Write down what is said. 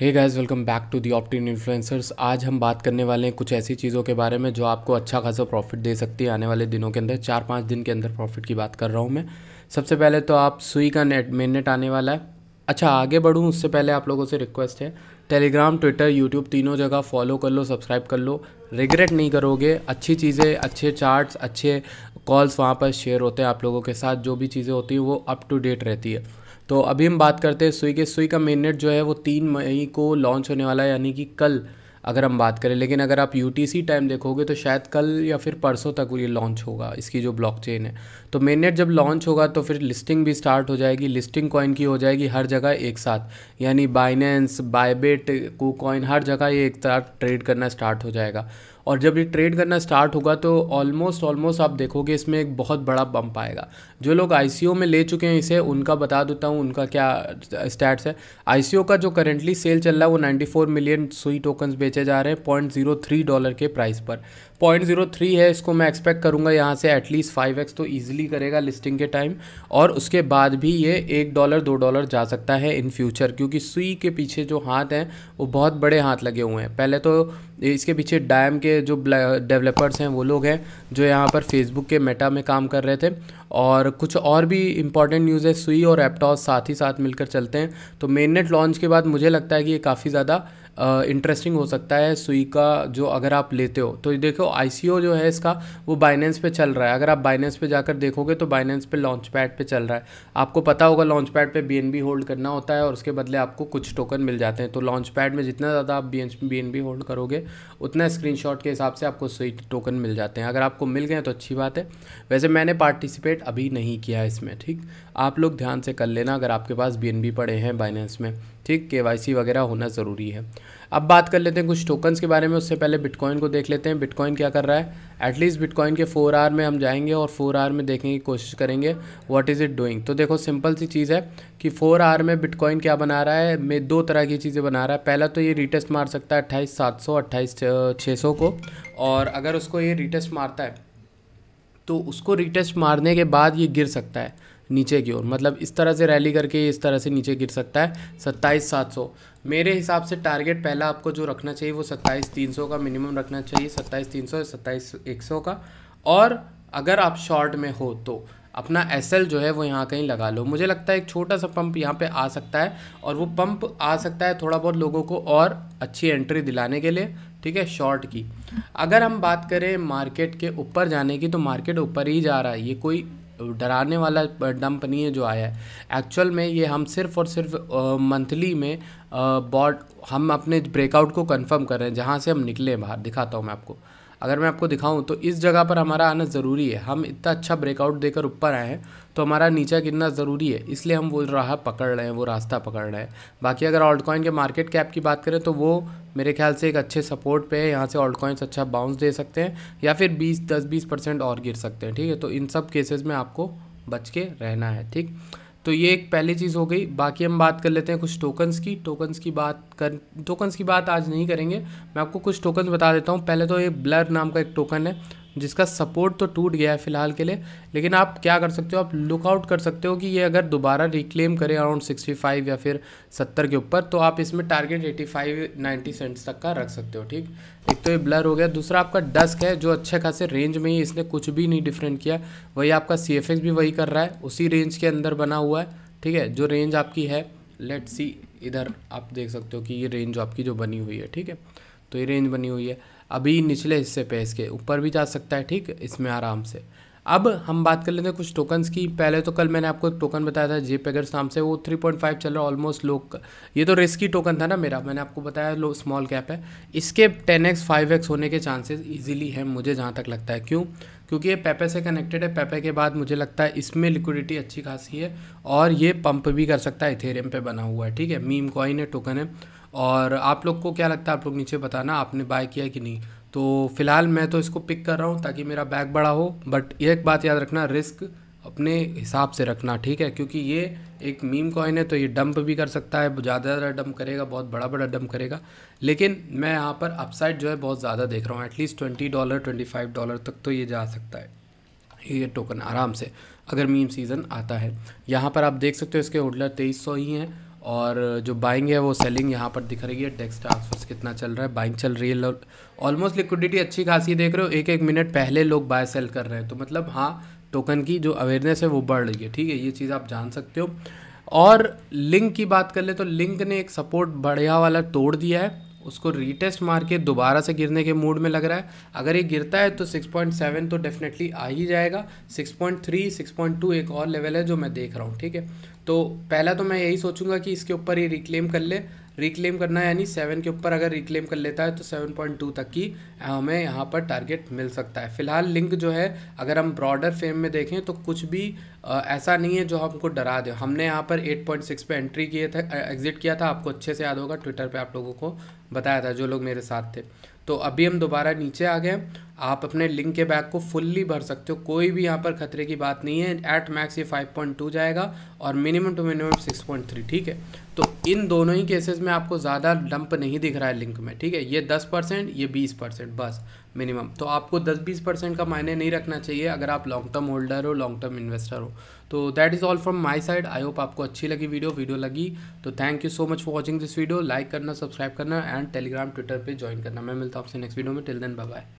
hey guys welcome back to the ऑप्टिन influencers आज हम बात करने वाले हैं कुछ ऐसी चीज़ों के बारे में जो आपको अच्छा खासा प्रॉफिट दे सकती है आने वाले दिनों के अंदर चार पाँच दिन के अंदर प्रॉफिट की बात कर रहा हूँ मैं सबसे पहले तो आप सुई का नेट मेन नेट आने वाला है अच्छा आगे बढ़ूँ उससे पहले आप लोगों से रिक्वेस्ट है टेलीग्राम ट्विटर यूट्यूब तीनों जगह फॉलो कर लो सब्सक्राइब कर लो रिग्रेट नहीं करोगे अच्छी चीज़ें अच्छे चार्ट्स अच्छे कॉल्स वहाँ पर शेयर होते हैं आप लोगों के साथ जो भी चीज़ें होती हैं वो अप टू डेट रहती है तो अभी हम बात करते हैं सुई के सुई का मेन नेट जो है वो तीन मई को लॉन्च होने वाला है यानी कि कल अगर हम बात करें लेकिन अगर आप यू टाइम देखोगे तो शायद कल या फिर परसों तक ये लॉन्च होगा इसकी जो ब्लॉकचेन है तो मेननेट जब लॉन्च होगा तो फिर लिस्टिंग भी स्टार्ट हो जाएगी लिस्टिंग कॉइन की हो जाएगी हर जगह एक साथ यानी बाइनेंस बायबेट को कॉइन हर जगह ये एक साथ ट्रेड करना स्टार्ट हो जाएगा और जब ये ट्रेड करना स्टार्ट होगा तो ऑलमोस्ट ऑलमोस्ट आप देखोगे इसमें एक बहुत बड़ा बम्प आएगा जो लोग आई में ले चुके हैं इसे उनका बता देता हूँ उनका क्या स्टैट्स है आई का जो करेंटली सेल चल रहा है वो नाइन्टी मिलियन सुई टोकन्स बेचे जा रहे हैं पॉइंट डॉलर के प्राइस पर पॉइंट जीरो थ्री है इसको मैं एक्सपेक्ट करूँगा यहाँ से एटलीस्ट फाइव एक्स तो ईजिली करेगा लिस्टिंग के टाइम और उसके बाद भी ये एक डॉलर दो डॉलर जा सकता है इन फ्यूचर क्योंकि सुई के पीछे जो हाथ हैं वो बहुत बड़े हाथ लगे हुए हैं पहले तो इसके पीछे डायम के जो डेवलपर्स हैं वो लोग हैं जो यहाँ पर फेसबुक के मेटा में काम कर रहे थे और कुछ और भी इंपॉर्टेंट न्यूज़ है सुई और एपटॉस साथ ही साथ मिलकर चलते हैं तो मेन लॉन्च के बाद मुझे लगता है कि ये काफ़ी ज़्यादा इंटरेस्टिंग हो सकता है सुई का जो अगर आप लेते हो तो देखो आई जो है इसका वो बाइनेंस पे चल रहा है अगर आप बाइनेंस पे जाकर देखोगे तो बाइनेंस पे लॉन्च पैड पर चल रहा है आपको पता होगा लॉन्च पैड पर बी होल्ड करना होता है और उसके बदले आपको कुछ टोकन मिल जाते हैं तो लॉन्च पैड में जितना ज़्यादा आप बी बी होल्ड करोगे उतना स्क्रीन के हिसाब से आपको सुई टोकन मिल जाते हैं अगर आपको मिल गए तो अच्छी बात है वैसे मैंने पार्टिसिपेट अभी नहीं किया इसमें ठीक आप लोग ध्यान से कर लेना अगर आपके पास बी पड़े हैं बाइनेंस में ठीक के वगैरह होना ज़रूरी है अब बात कर लेते हैं कुछ टोकन्स के बारे में उससे पहले बिटकॉइन को देख लेते हैं बिटकॉइन क्या कर रहा है एटलीस्ट बिटकॉइन के फोर आर में हम जाएंगे और फोर आर में देखने की कोशिश करेंगे व्हाट इज़ इट डूइंग तो देखो सिंपल सी चीज़ है कि फोर आर में बिटकॉइन क्या बना रहा है मैं दो तरह की चीज़ें बना रहा है पहला तो ये रिटेस्ट मार सकता है अट्ठाईस सात सौ अट्ठाईस छः सौ को और अगर उसको ये रिटेस्ट मारता है तो उसको रिटेस्ट मारने के बाद ये गिर सकता है नीचे की ओर मतलब इस तरह से रैली करके इस तरह से नीचे गिर सकता है सत्ताईस सात सौ मेरे हिसाब से टारगेट पहला आपको जो रखना चाहिए वो सत्ताईस तीन सौ का मिनिमम रखना चाहिए सत्ताईस तीन सौ सत्ताईस एक सौ का और अगर आप शॉर्ट में हो तो अपना एस जो है वो यहाँ कहीं लगा लो मुझे लगता है एक छोटा सा पंप यहाँ पे आ सकता है और वो पंप आ सकता है थोड़ा बहुत लोगों को और अच्छी एंट्री दिलाने के लिए ठीक है शॉर्ट की अगर हम बात करें मार्केट के ऊपर जाने की तो मार्केट ऊपर ही जा रहा है ये कोई डराने वाला डंप नहीं है जो आया है एक्चुअल में ये हम सिर्फ और सिर्फ मंथली में बॉड हम अपने ब्रेकआउट को कंफर्म कर रहे हैं जहाँ से हम निकले बाहर दिखाता हूँ मैं आपको अगर मैं आपको दिखाऊं तो इस जगह पर हमारा आना ज़रूरी है हम इतना अच्छा ब्रेकआउट देकर ऊपर आए हैं तो हमारा नीचा गिरना ज़रूरी है इसलिए हम वो राह पकड़ रहे हैं वो रास्ता पकड़ रहे हैं बाकी अगर ऑल्ट कॉइन के मार्केट कैप की बात करें तो वो मेरे ख्याल से एक अच्छे सपोर्ट पे है यहाँ से ऑल्ट कॉइन्स अच्छा बाउंस दे सकते हैं या फिर बीस दस बीस परसेंट और गिर सकते हैं ठीक है तो इन सब केसेज़ में आपको बच के रहना है ठीक तो ये एक पहली चीज़ हो गई बाकी हम बात कर लेते हैं कुछ टोकन्स की टोकन्स की बात कर टोकन्स की बात आज नहीं करेंगे मैं आपको कुछ टोकन्स बता देता हूँ पहले तो ये ब्लर नाम का एक टोकन है जिसका सपोर्ट तो टूट गया है फ़िलहाल के लिए लेकिन आप क्या कर सकते हो आप लुकआउट कर सकते हो कि ये अगर दोबारा रिक्लेम करे अराउंड 65 या फिर 70 के ऊपर तो आप इसमें टारगेट 85 नाइन्टी सेंट्स तक का रख सकते हो ठीक एक तो ये ब्लर हो गया दूसरा आपका डस्क है जो अच्छे खासे रेंज में ही इसने कुछ भी नहीं डिफरेंट किया वही आपका सी भी वही कर रहा है उसी रेंज के अंदर बना हुआ है ठीक है जो रेंज आपकी है लेट सी इधर आप देख सकते हो कि ये रेंज आपकी जो बनी हुई है ठीक है तो ये रेंज बनी हुई है अभी निचले हिस्से पे इसके ऊपर भी जा सकता है ठीक इसमें आराम से अब हम बात कर लेते हैं कुछ टोकन्स की पहले तो कल मैंने आपको एक टोकन बताया था जेप पेगर्स नाम से वो 3.5 चल रहा है ऑलमोस्ट लोग ये तो रिस्की टोकन था ना मेरा मैंने आपको बताया लो स्मॉल कैप है इसके 10x 5x होने के चांसेस इजीली हैं मुझे जहाँ तक लगता है क्यों क्योंकि ये पेपे से कनेक्टेड है पेपे के बाद मुझे लगता है इसमें लिक्विडिटी अच्छी खासी है और ये पंप भी कर सकता है इथेरियम पर बना हुआ है ठीक है मीम कॉइन है टोकन है और आप लोग को क्या लगता है आप लोग नीचे बताना आपने बाय किया कि नहीं तो फिलहाल मैं तो इसको पिक कर रहा हूँ ताकि मेरा बैग बड़ा हो बट एक बात याद रखना रिस्क अपने हिसाब से रखना ठीक है क्योंकि ये एक मीम कॉइन है तो ये डंप भी कर सकता है ज़्यादा ज़्यादा डंप करेगा बहुत बड़ा बड़ा डंप करेगा लेकिन मैं यहाँ पर अपसाइड जो है बहुत ज़्यादा देख रहा हूँ at least twenty dollar twenty five dollar तक तो ये जा सकता है ये टोकन आराम से अगर मीम सीज़न आता है यहाँ पर आप देख सकते हो इसके होल्डर तेईस सौ ही हैं और जो बाइंग है वो सेलिंग यहाँ पर दिख रही है टेक्स ट्रांसफर्स कितना चल रहा है बाइंग चल रही है ऑलमोस्ट लिक्विडिटी अच्छी खासी देख रहे हो एक एक मिनट पहले लोग बाय सेल कर रहे हैं तो मतलब हाँ टोकन की जो अवेयरनेस है वो बढ़ रही है ठीक है ये चीज़ आप जान सकते हो और लिंक की बात कर ले तो लिंक ने एक सपोर्ट बढ़िया वाला तोड़ दिया है उसको रीटेस्ट मार के दोबारा से गिरने के मूड में लग रहा है अगर ये गिरता है तो 6.7 तो डेफिनेटली आ ही जाएगा 6.3 6.2 एक और लेवल है जो मैं देख रहा हूँ ठीक है तो पहला तो मैं यही सोचूंगा कि इसके ऊपर ये रिक्लेम कर ले रिक्लेम करना है यानी सेवन के ऊपर अगर रिक्लेम कर लेता है तो सेवन पॉइंट टू तक की हमें यहाँ पर टारगेट मिल सकता है फिलहाल लिंक जो है अगर हम ब्रॉडर फेम में देखें तो कुछ भी आ, ऐसा नहीं है जो हमको डरा दे हमने यहाँ पर एट पॉइंट सिक्स पर एंट्री किए थे एग्जिट किया था आपको अच्छे से याद होगा ट्विटर पर आप लोगों को बताया था जो लोग मेरे साथ थे तो अभी हम दोबारा नीचे आ गए आप अपने लिंक के बैग को फुल्ली भर सकते हो कोई भी यहाँ पर खतरे की बात नहीं है एट मैक्स ये 5.2 जाएगा और मिनिमम टू मिनिमम 6.3 ठीक है तो इन दोनों ही केसेस में आपको ज़्यादा डंप नहीं दिख रहा है लिंक में ठीक है ये दस परसेंट ये बीस परसेंट बस मिनिमम तो आपको दस बीस परसेंट का मायने नहीं रखना चाहिए अगर आप लॉन्ग टर्म होल्डर हो लॉन्ग टर्म इन्वेस्टर हो तो that is all from my side I hope आपको अच्छी लगी वीडियो वीडियो लगी तो thank you so much for watching this video like करना सब्सक्राइब करना एंड टेलीग्राम ट्विटर पर ज्वाइन करना मैं मिलता हूँ आपसे नेक्स्ट वीडियो में टिल देन बाय